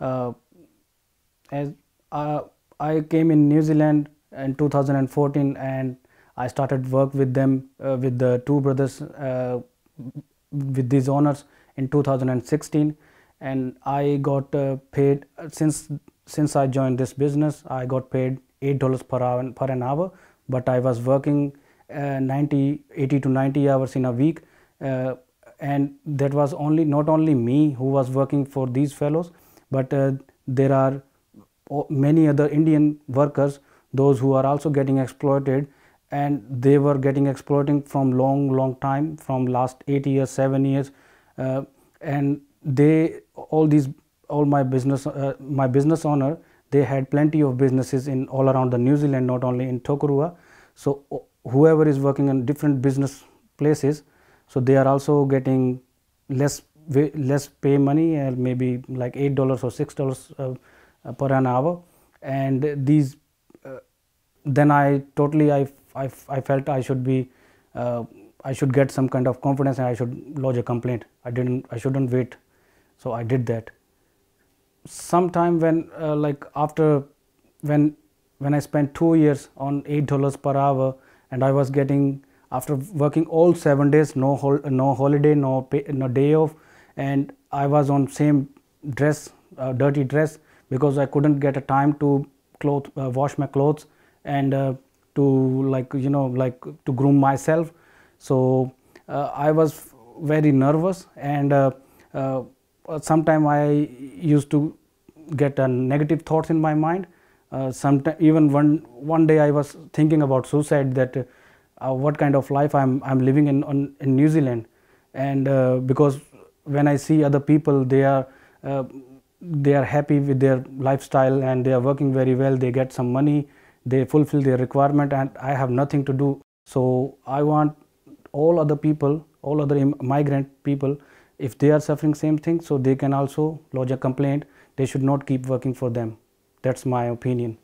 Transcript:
Uh, as uh, I came in New Zealand in 2014 and I started work with them uh, with the two brothers uh, with these owners in 2016 and I got uh, paid since since I joined this business I got paid eight dollars per hour per an hour but I was working uh, 90 80 to 90 hours in a week and that was only not only me who was working for these fellows but uh, there are many other Indian workers those who are also getting exploited and they were getting exploiting from long long time from last 8 years 7 years uh, and they all these all my business uh, my business owner they had plenty of businesses in all around the New Zealand not only in Tokorua so whoever is working in different business places so they are also getting less less pay money and uh, maybe like eight dollars or six dollars uh, uh, per an hour and these then I totally I, I, I felt I should be I should get some kind of confidence and I should lodge a complaint I didn't I shouldn't wait so I did that sometime when uh, like after when when I spent two years on eight dollars per hour and I was getting after working all seven days no hol no holiday no pay, no day off and I was on same dress, uh, dirty dress because I couldn't get a time to cloth, uh, wash my clothes and uh, to like, you know, like to groom myself. So uh, I was very nervous and uh, sometimes I used to get a negative thoughts in my mind. Uh, sometime, even one, one day I was thinking about suicide that uh, what kind of life I'm, I'm living in, on, in New Zealand and uh, because when I see other people, they are uh, they are happy with their lifestyle and they are working very well. They get some money, they fulfill their requirement, and I have nothing to do. So I want all other people, all other migrant people, if they are suffering same thing, so they can also lodge a complaint. They should not keep working for them. That's my opinion.